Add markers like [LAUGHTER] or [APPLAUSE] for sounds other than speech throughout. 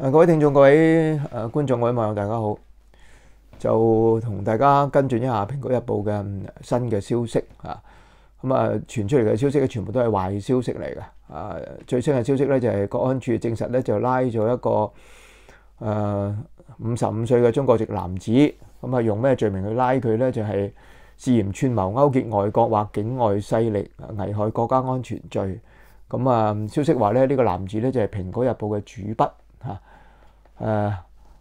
诶，各位听众，各位诶观众，各位网友，大家好！就同大家跟进一下《苹果日报》嘅新嘅消息啊！咁啊，传出嚟嘅消息咧，全部都系坏消息嚟嘅。啊，最新嘅消息咧就系国安处证实咧就拉咗一个诶五十五岁嘅中国籍男子，咁啊用咩罪名去拉佢咧？就系涉嫌串谋勾结外国或境外势力危害国家安全罪。咁啊，消息话咧呢个男子咧就系《苹果日报》嘅主笔。吓，诶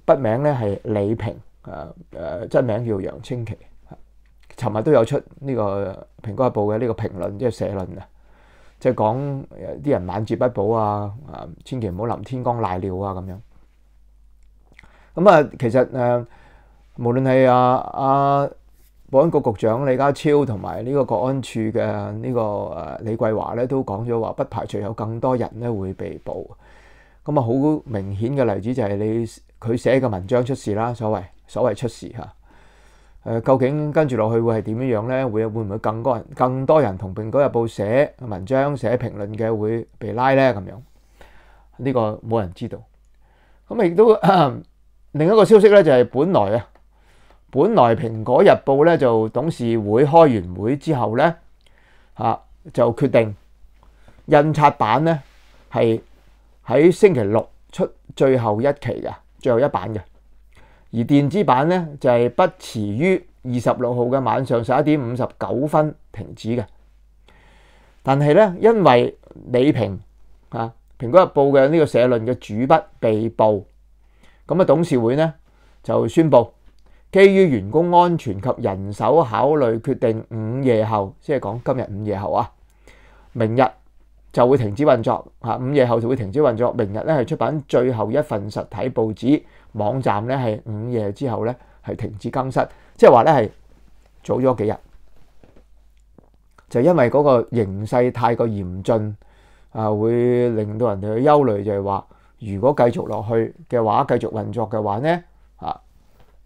笔名咧系李平，诶诶真名叫杨清奇。寻日都有出呢个《苹果日报》嘅呢个评论，即系社论啊，即系讲啲人晚节不保啊，千祈唔好臨天光赖尿啊，咁样。咁啊，其实诶，无论系阿阿保安局局长李家超同埋呢个国安处嘅呢个诶李桂华咧，都讲咗话不排除有更多人咧会被捕。咁啊，好明顯嘅例子就係你佢寫嘅文章出事啦，所謂所謂出事嚇。誒，究竟跟住落去會係點樣樣咧？會會唔會更多人更多人同《蘋果日報》寫文章寫評論嘅會被拉咧？咁樣呢個冇人知道。咁亦都 [CLEARS THROAT] 另一個消息咧，就係本來啊，本來《蘋果日報》咧就董事會開完會之後咧，嚇就決定印刷版咧係。喺星期六出最後一期嘅，最後一版嘅。而電子版呢，就係不遲於二十六號嘅晚上十一點五十九分停止嘅。但系呢，因為李平啊，《蘋果日報》嘅呢個社論嘅主筆被捕，咁啊董事會呢，就宣布，基於員工安全及人手考慮，決定午夜後，即係講今日午夜後啊，明日。就會停止運作。嚇，午夜後就會停止運作。明日咧係出版最後一份實體報紙，網站咧係午夜之後咧係停止更新，即係話咧係早咗幾日就因為嗰個形勢太過嚴峻啊，會令到人哋去憂慮，就係話如果繼續落去嘅話，繼續運作嘅話咧嚇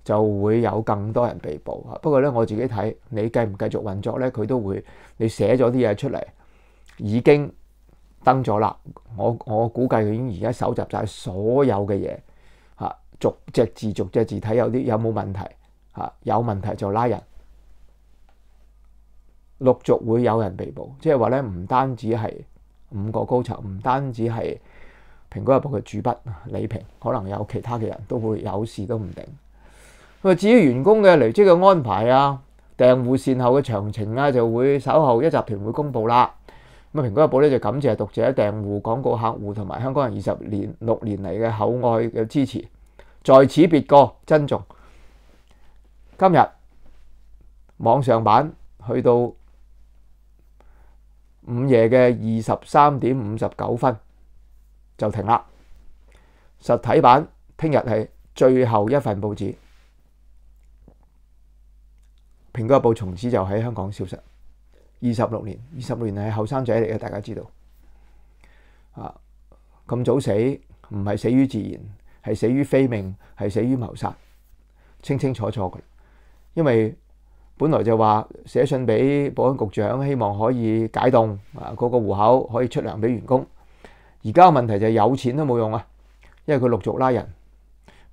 就會有更多人被捕。不過咧，我自己睇你繼唔繼續運作咧，佢都會你寫咗啲嘢出嚟已經。登咗啦，我我估計佢已經而家搜集曬所有嘅嘢，嚇逐隻字逐隻字睇有啲有冇問題，嚇有問題就拉人，陸續會有人被捕，即係話咧唔單止係五個高層，唔單止係蘋果日報嘅主筆李平，可能有其他嘅人都會有事都唔定。咁啊，至於員工嘅離職嘅安排啊、訂户善後嘅詳情啊，就會稍後一集團會公佈啦。苹果日报咧就感谢读者、订户、广告客户同埋香港人二十年六年嚟嘅厚爱嘅支持，在此别过，珍重。今日网上版去到午夜嘅二十三点五十九分就停啦。实体版听日系最后一份报纸，苹果日报从此就喺香港消失。二十六年，二十六年系后生仔嚟嘅，大家知道啊。咁早死唔系死于自然，系死于非命，系死于谋杀，清清楚楚嘅。因为本来就话写信俾保安局长，希望可以解冻啊，嗰个户口可以出粮俾员工。而家嘅问题就系有钱都冇用啊，因为佢陆续拉人。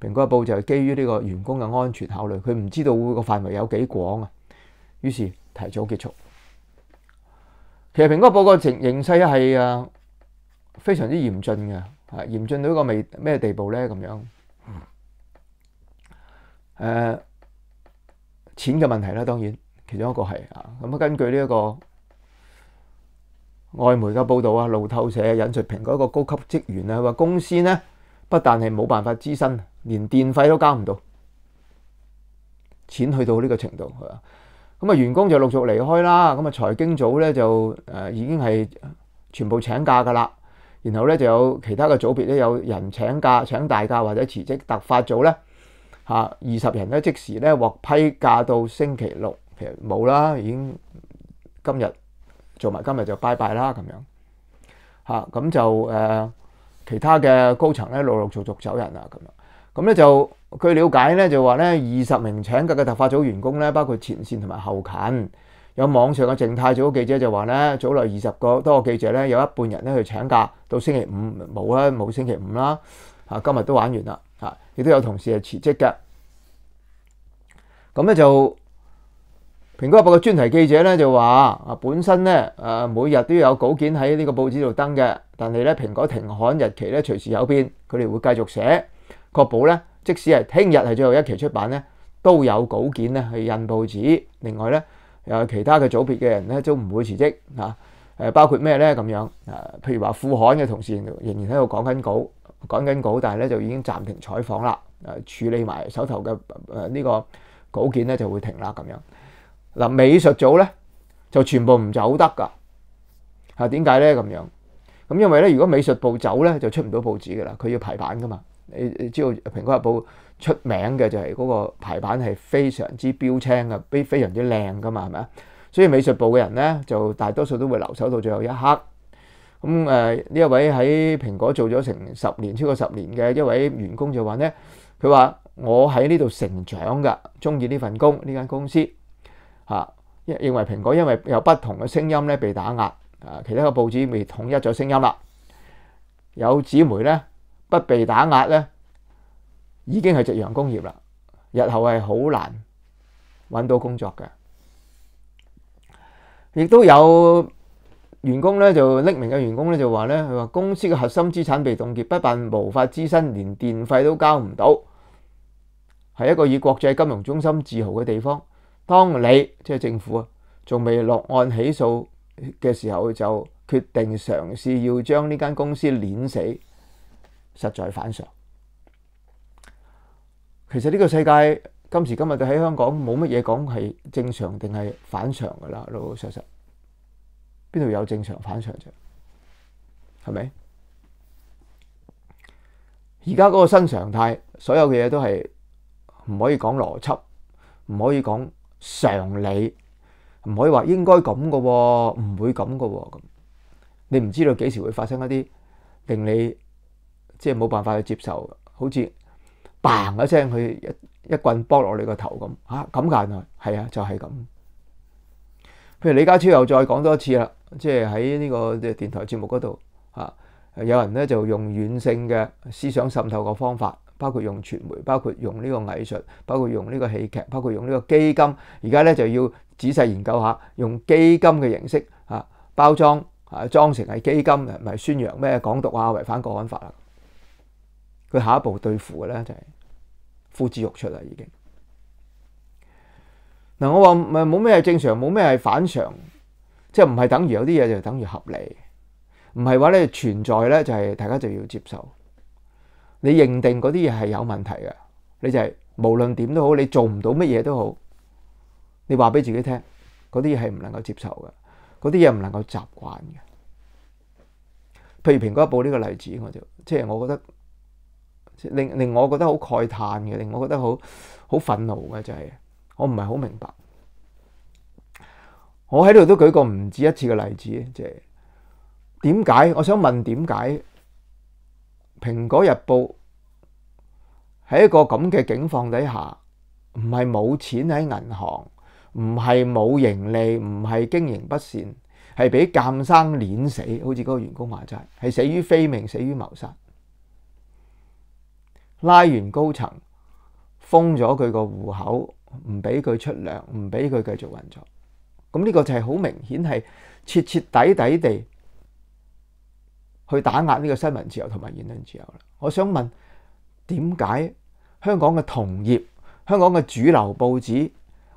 苹果日報就基于呢个员工嘅安全考虑，佢唔知道个范围有几广啊，于是提早结束。其实苹果报告情形势系啊非常之严峻嘅，啊严峻到一个未咩地步咧咁样，诶钱嘅问题啦，当然其中一个系啊。咁啊根据呢一个外媒嘅报道啊，路透社引述苹果一个高级职员啊，话公司咧不但系冇办法支薪，连电费都交唔到，钱去到呢个程度系嘛。咁啊，員工就陸續離開啦。咁啊，財經組咧就誒已經係全部請假噶啦。然後咧就有其他嘅組別咧有人請假請大假或者辭職。特發組咧嚇二十人咧即時咧獲批假到星期六，其實冇啦，已經今日做埋今日就拜拜啦咁樣嚇。咁就誒其他嘅高層咧陸陸續續走人啦咁樣。咁咧就。據了解咧，就話咧二十名請假嘅特派組員工咧，包括前線同埋後勤。有網上嘅靜態組記者就話咧，早嚟二十個多個記者咧，有一半人咧去請假到星期五冇啦，冇星期五啦。啊，今日都玩完啦。啊，亦都有同事係辭職嘅。咁咧就蘋果報嘅專題記者咧就話啊，本身咧誒每日都有稿件喺呢個報紙度登嘅，但係咧蘋果停刊日期咧隨時有變，佢哋會繼續寫，確保咧。即使係聽日係最後一期出版咧，都有稿件咧去印報紙。另外咧，又其他嘅組別嘅人咧，都唔會辭職嚇。誒，包括咩咧咁樣？誒，譬如話富刊嘅同事仍然喺度講緊稿，講緊稿，但係咧就已經暫停採訪啦。誒，處理埋手頭嘅誒呢個稿件咧就會停啦咁樣。嗱，美術組咧就全部唔走得㗎。嚇，點解咧咁樣？咁因為咧，如果美術部走咧，就出唔到報紙㗎啦。佢要排版㗎嘛。你你知道《蘋果日報》出名嘅就係嗰個排版係非常之標青嘅，非非常之靚噶嘛，係咪啊？所以美術部嘅人咧，就大多數都會留守到最後一刻。咁誒，呢一位喺蘋果做咗成十年，超過十年嘅一位員工就話咧：，佢話我喺呢度成長噶，中意呢份工，呢間公司嚇。認為蘋果因為有不同嘅聲音咧被打壓，啊，其他嘅報紙未統一咗聲音啦。有姊妹咧。不被打压咧，已经系夕阳工业啦。日后系好难揾到工作嘅。亦都有员工咧就匿名嘅员工咧就话咧，佢话公司嘅核心资产被冻结，不但无法支薪，连电费都交唔到。系一个以国际金融中心自豪嘅地方，当你即系政府啊，仲未落案起诉嘅时候，就决定尝试要将呢间公司碾死。實在反常。其實呢個世界今時今日就喺香港冇乜嘢講係正常定係反常噶啦，老老實實邊度有正常反常啫？係咪？而家嗰個新常态，所有嘅嘢都係唔可以講邏輯，唔可以講常理，唔可以話應該咁噶，唔會咁噶，咁你唔知道幾時會發生一啲令你。即係冇辦法去接受，好似 bang 一聲，佢一一棍剝落你個頭咁嚇咁噶單，係啊，就係咁。譬如李家超又再講多次啦，即係喺呢個電台節目嗰度嚇，有人咧就用軟性嘅思想滲透嘅方法，包括用傳媒，包括用呢個藝術，包括用呢個戲劇，包括用呢個基金。而家咧就要仔細研究下，用基金嘅形式嚇包裝啊，裝成係基金唔係宣揚咩港獨啊、違反國安法啊。佢下一步對付嘅咧就係呼之欲出啦，已經嗱，我話唔係冇咩係正常，冇咩係反常，即系唔係等於有啲嘢就等於合理，唔係話咧存在咧就係大家就要接受。你認定嗰啲嘢係有問題嘅，你就係無論點都好，你做唔到乜嘢都好，你話俾自己聽，嗰啲嘢係唔能夠接受嘅，嗰啲嘢唔能夠習慣嘅。譬如蘋果一部呢個例子，我就即係我覺得。令令我覺得好慨嘆嘅，令我覺得好好憤怒嘅就係，我唔係好明白。我喺度都舉過唔止一次嘅例子，即系點解？我想問點解《蘋果日報》喺一個咁嘅境況底下，唔係冇錢喺銀行，唔係冇盈利，唔係經營不善，係俾監生碾死，好似嗰個員工話齋，係死於非命，死於謀殺。拉完高層，封咗佢個户口，唔俾佢出糧，唔俾佢繼續運作。咁呢個就係好明顯係徹徹底底地去打壓呢個新聞自由同埋言論自由啦。我想問點解香港嘅同業、香港嘅主流報紙，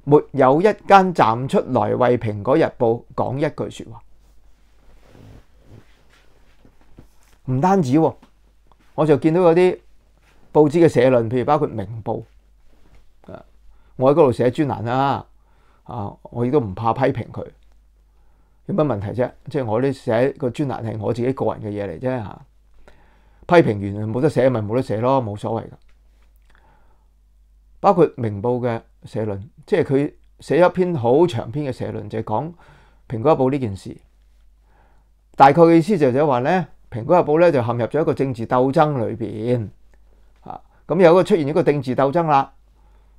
沒有一間站出來為《蘋果日報》講一句説話？唔單止，我就見到有啲。报纸嘅社论，譬如包括明报，啊，我喺嗰度写专栏啦，啊，我亦都唔怕批评佢，有乜问题啫？即系我啲写个专栏系我自己个人嘅嘢嚟啫吓，批评完冇得写咪冇得写咯，冇所谓噶。包括明报嘅社论，即系佢写一篇好长篇嘅社论，就系讲苹果日报呢件事，大概嘅意思就系话咧，苹果日报咧就陷入咗一个政治斗争里边。咁有個出現一個政治鬥爭啦，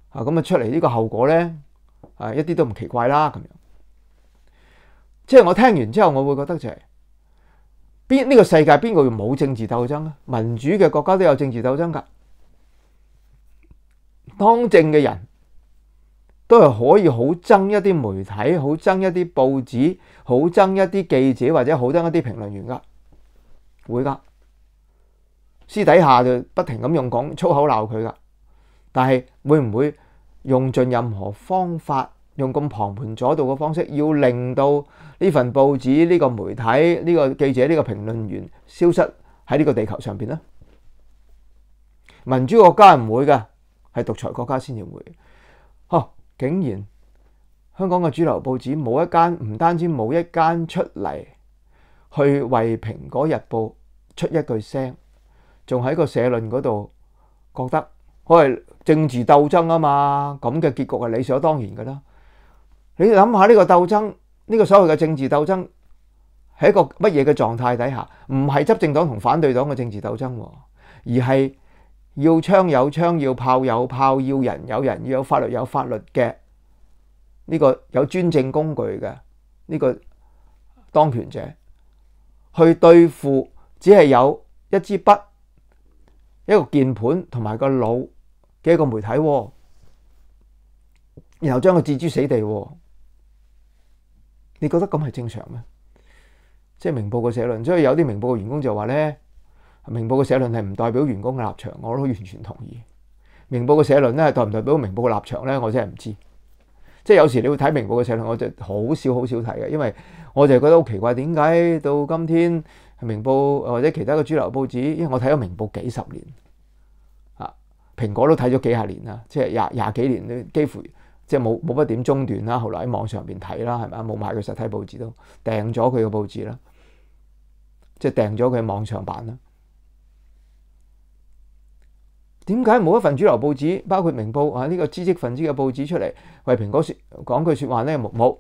啊咁啊出嚟呢個後果咧，啊一啲都唔奇怪啦咁样。即係我聽完之後，我會覺得就係边呢個世界邊個要冇政治鬥爭啊？民主嘅國家都有政治鬥爭噶，當政嘅人都係可以好憎一啲媒體，好憎一啲報紙，好憎一啲記者或者好憎一啲評論員噶，會噶。私底下就不停咁用講粗口鬧佢噶，但係會唔會用盡任何方法，用咁旁門左道嘅方式，要令到呢份報紙、呢個媒體、呢個記者、呢個評論員消失喺呢個地球上邊呢？民主國家係唔會噶，係獨裁國家先至會。嗬，竟然香港嘅主流報紙冇一間，唔單止冇一間出嚟去為《蘋果日報》出一句聲。仲喺個社論嗰度覺得，我系政治鬥爭啊嘛，咁嘅結局係理所當然噶啦。你諗下呢個鬥爭，呢個所謂嘅政治鬥爭喺一個乜嘢嘅狀態底下？唔係執政黨同反對黨嘅政治鬥爭，而係要槍有槍，要炮有炮，要人有人，要有法律有法律嘅呢個有专政工具嘅呢個當權者去對付，只係有一支筆。一个键盘同埋个脑嘅一个媒体，然后将佢置诸死地，你觉得咁系正常咩？即系明报嘅社论，所以有啲明报嘅员工就话咧，明报嘅社论系唔代表员工嘅立场，我都完全同意。明报嘅社论咧，代唔代表明报嘅立场咧？我真系唔知。即系有时你会睇明报嘅社论，我就好少好少睇嘅，因为我就觉得好奇怪，点解到今天？系明报或者其他嘅主流报纸，因为我睇咗明报几十年，啊，苹果都睇咗几廿年啦，即系廿廿几年，几乎即系冇冇乜点中断啦。后来喺网上边睇啦，系咪冇买佢实体报纸都订咗佢嘅报纸啦，即系订咗佢网上版啦。点解冇一份主流报纸，包括明报啊呢个知识分子嘅报纸出嚟为苹果说讲句说话咧？冇，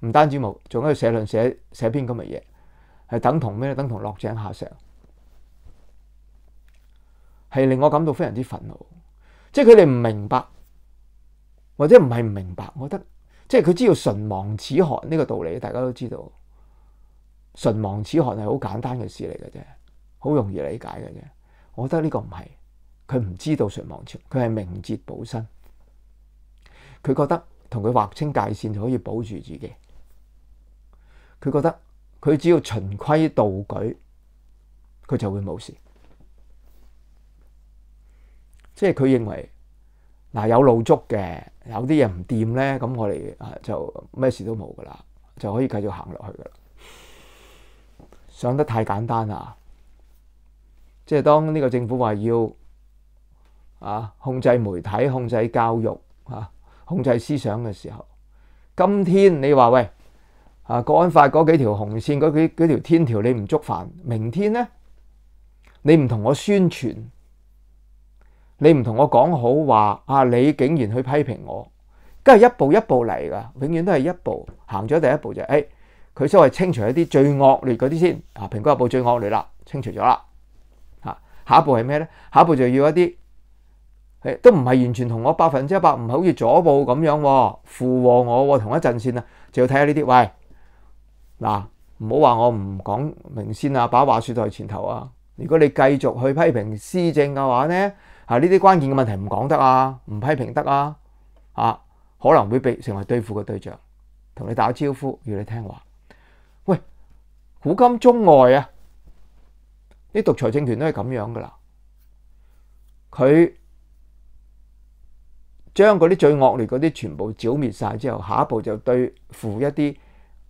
唔单止冇，仲喺度写论写写篇咁嘅嘢。系等同咩咧？等同落井下石，系令我感到非常之愤怒。即系佢哋唔明白，或者唔系唔明白。我得，即系佢知道唇亡齿寒呢个道理，大家都知道。唇亡齿寒系好简单嘅事嚟嘅啫，好容易理解嘅啫。我觉得呢个唔系，佢唔知道唇亡齿，佢系明哲保身。佢觉得同佢划清界线就可以保住自己。佢觉得。佢只要循規蹈矩，佢就會冇事。即係佢認為嗱有路足嘅，有啲嘢唔掂咧，咁我哋就咩事都冇噶啦，就可以繼續行落去噶啦。想得太簡單啦！即係當呢個政府話要啊控制媒體、控制教育、啊控制思想嘅時候，今天你話喂？啊！國安法嗰幾條紅線，嗰幾嗰條天條，你唔捉犯，明天呢，你唔同我宣傳，你唔同我講好話，啊！你竟然去批評我，跟係一步一步嚟噶，永遠都係一步行咗第一步就係，誒，佢所謂清除一啲最惡劣嗰啲先，啊，蘋果日报最惡劣啦，清除咗啦，嚇，下一步係咩呢？下一步就要一啲，都唔係完全同我百分之一百，唔係好似左部咁樣附和我，同一陣線啊，就要睇下呢啲喂。嗱，唔好話我唔講明先啊，把話说在前頭啊！如果你繼續去批評施政嘅話呢，係呢啲關鍵嘅問題唔講得啊，唔批評得啊，啊可能會被成為對付嘅對象，同你打招呼要你聽話。喂，古今中外啊，啲獨裁政權都係咁樣噶啦，佢將嗰啲最惡劣嗰啲全部剿滅晒之後，下一步就對付一啲。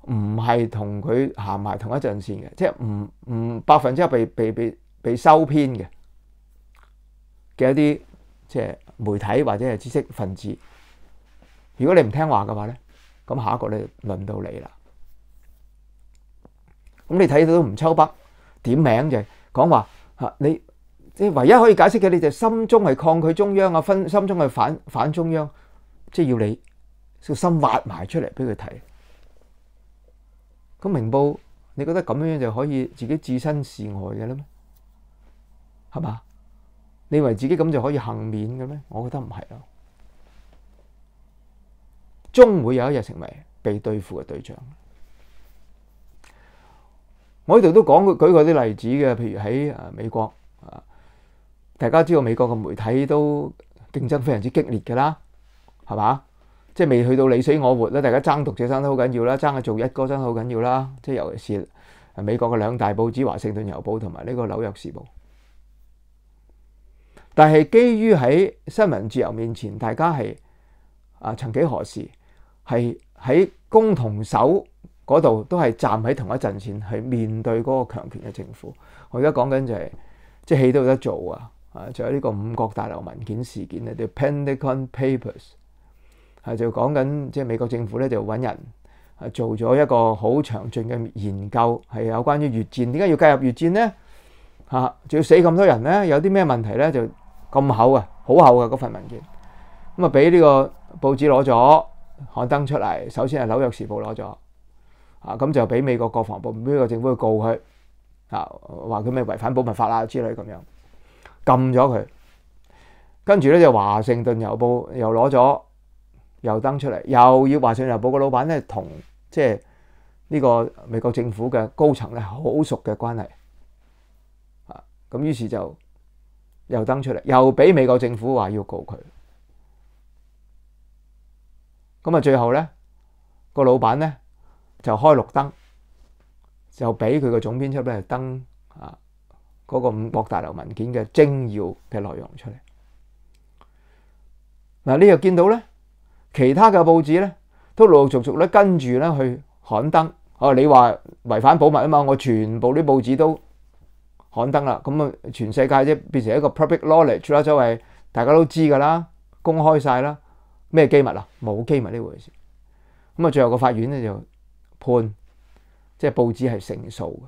唔系同佢行埋同一阵线嘅，即系唔唔百分之一被被被被收编嘅嘅一啲即系媒体或者系知识分子。如果你唔听话嘅话咧，咁下一个咧轮到你啦。咁你睇到唔秋北点名就讲话吓你，即系唯一可以解释嘅，你就心中系抗拒中央啊，分心中系反反中央，即系要你小心挖埋出嚟俾佢睇。咁明報，你覺得咁樣就可以自己置身事外嘅咩？係嘛？你以為自己咁就可以幸免嘅咩？我覺得唔係咯，終會有一日成為被對付嘅對象。我呢度都講舉過啲例子嘅，譬如喺美國啊，大家知道美國嘅媒體都競爭非常之激烈嘅啦，係嘛？即係未去到你死我活啦，大家爭獨者爭得好緊要啦，爭去做一個爭得好緊要啦。即係尤其是美國嘅兩大報紙《華盛頓郵報》同埋呢個《紐約時報》，但係基於喺新聞自由面前，大家係啊曾幾何時係喺共同手嗰度都係站喺同一陣線，去面對嗰個強權嘅政府。我而家講緊就係即係起到有得做啊！啊，仲有呢個五國大樓文件事件咧，叫 Pentagon Papers。係就講緊，即係美國政府咧就揾人係做咗一個好詳盡嘅研究，係有關於越戰，點解要介入越戰咧？嚇，仲要死咁多人咧，有啲咩問題咧？就咁厚啊，好厚嘅嗰份文件。咁啊，俾呢個報紙攞咗刊登出嚟。首先係紐約時報攞咗，啊咁就俾美國國防部呢國政府去告佢，啊話佢咩違反保密法啊之類咁樣，禁咗佢。跟住咧就華盛頓郵報又攞咗。又登出嚟，又要華盛郵報嘅老闆咧，同即系呢個美國政府嘅高層咧，好熟嘅關係啊！咁於是就又登出嚟，又俾美國政府話要告佢。咁啊，最後咧個老闆咧就開綠燈，就俾佢個總編輯咧登啊嗰個五國大樓文件嘅精要嘅內容出嚟。嗱，你又見到咧？其他嘅報紙咧，都陸陸續續咧跟住咧去刊登。哦，你話違反保密啊嘛，我全部啲報紙都刊登啦。咁啊，全世界即變成一個 public knowledge 啦，即係大家都知噶啦，公開晒啦。咩機密啊？冇機密呢回事。咁啊，最後個法院咧就判，即係報紙係成訴嘅。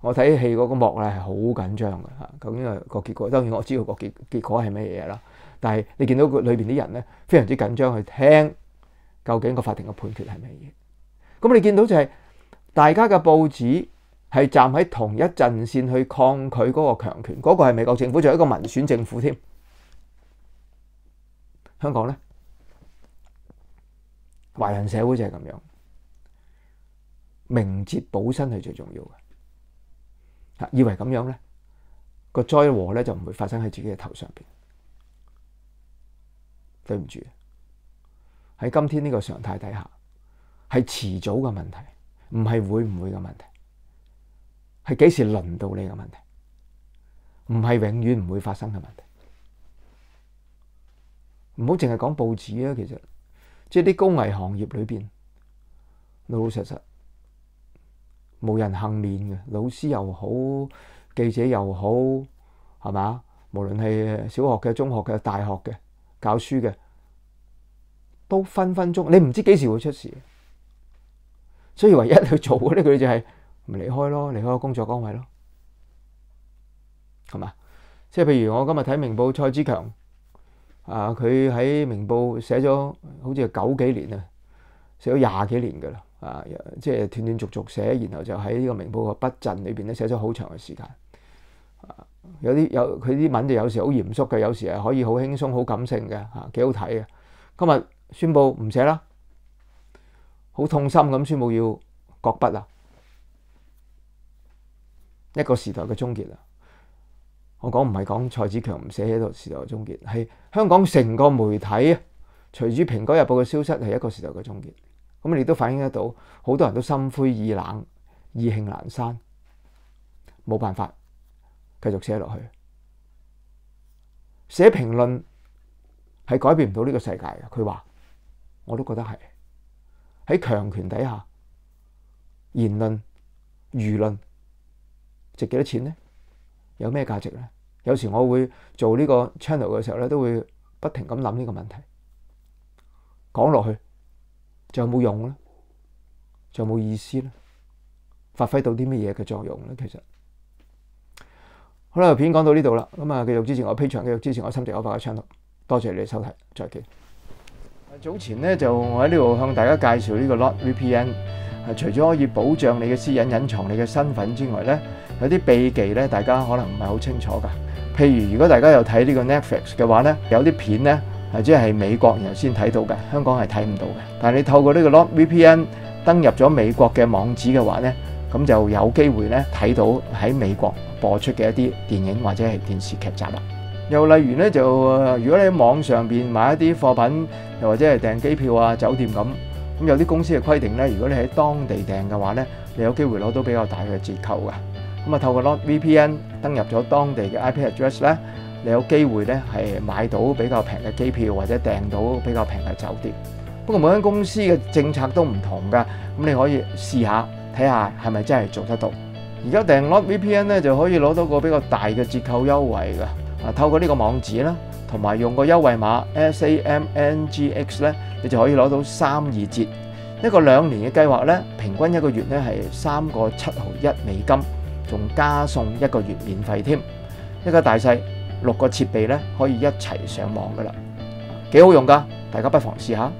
我睇戲嗰個幕咧係好緊張嘅嚇，究竟個結果？當然我知道個結結果係咩嘢啦。但系你見到佢裏邊啲人咧，非常之緊張去聽究竟個法庭嘅判決係咩嘢。咁你見到就係大家嘅報紙係站喺同一陣線去抗拒嗰個強權，嗰個係美國政府，仲有一個民選政府添。香港咧，華人社會就係咁樣，明哲保身係最重要嘅。以為咁樣咧，個災禍咧就唔會發生喺自己嘅頭上邊。对唔住，喺今天呢个常态底下，系迟早嘅问题，唔系会唔会嘅问题，系几时轮到你嘅问题，唔系永远唔会发生嘅问题。唔好净系讲报纸啊，其实即系啲工艺行业里边，老老实实，冇人幸免嘅，老师又好，记者又好，系嘛？无论系小学嘅、中学嘅、大学嘅。教書嘅都分分鐘，你唔知幾時會出事，所以唯一去做嘅咧，佢就係咪離開咯，離開個工作崗位咯，係嘛？即係譬如我今日睇明報蔡志強，啊，佢喺明報寫咗好似九幾年啊，寫咗廿幾年噶啦，啊，即係斷斷續續寫，然後就喺呢個明報個筆陣裏边咧寫咗好長嘅時間。啊，有啲有佢啲文就有时好严肃嘅，有时系可以好轻松、好感性嘅，吓几好睇嘅。今日宣布唔写啦，好痛心咁宣布要割笔啦，一个时代嘅终结啦。我讲唔系讲蔡子强唔写喺度，时代嘅终结系香港成个媒体啊。随住《苹果日报》嘅消失，系一个时代嘅终结。咁你都反映得到，好多人都心灰意冷、意兴阑珊，冇办法。继续写落去，写评论系改变唔到呢个世界嘅。佢话，我都觉得系喺强权底下，言论、舆论值几多钱呢？有咩价值呢？有时我会做呢个 channel 嘅时候咧，都会不停咁谂呢个问题。讲落去，就有冇用咧？就冇意思咧？发挥到啲乜嘢嘅作用咧？其实？好啦，片讲到呢度啦，咁啊，继续支持我 P 场，继续支持我心迪我法嘅 channel，多谢你收睇，再见。早前咧就我喺呢度向大家介绍呢个 Lot VPN，系除咗可以保障你嘅私隐、隐藏你嘅身份之外咧，有啲秘技咧，大家可能唔系好清楚噶。譬如如果大家有睇呢个 Netflix 嘅话咧，有啲片咧系即系美国人先睇到嘅，香港系睇唔到嘅。但系你透过呢个 Lot VPN 登入咗美国嘅网址嘅话咧。咁就有機會咧睇到喺美國播出嘅一啲電影或者係電視劇集啦。又例如咧，就如果你喺網上邊買一啲貨品，又或者係訂機票啊、酒店咁，咁有啲公司嘅規定咧，如果你喺當地訂嘅話咧，你有機會攞到比較大嘅折扣噶。咁啊，透過 n o t k VPN 登入咗當地嘅 IP address 咧，你有機會咧係買到比較平嘅機票或者訂到比較平嘅酒店。不過每間公司嘅政策都唔同噶，咁你可以試下。睇下系咪真系做得到？而家訂 lock VPN 咧就可以攞到個比較大嘅折扣優惠㗎。啊，透過呢個網址啦，同埋用個優惠碼 SAMNGX 咧，你就可以攞到三二折。一個兩年嘅計劃咧，平均一個月咧係三個七毫一美金，仲加送一個月免費添。一個大細六個設備咧可以一齊上網噶啦，幾好用噶，大家不妨試下。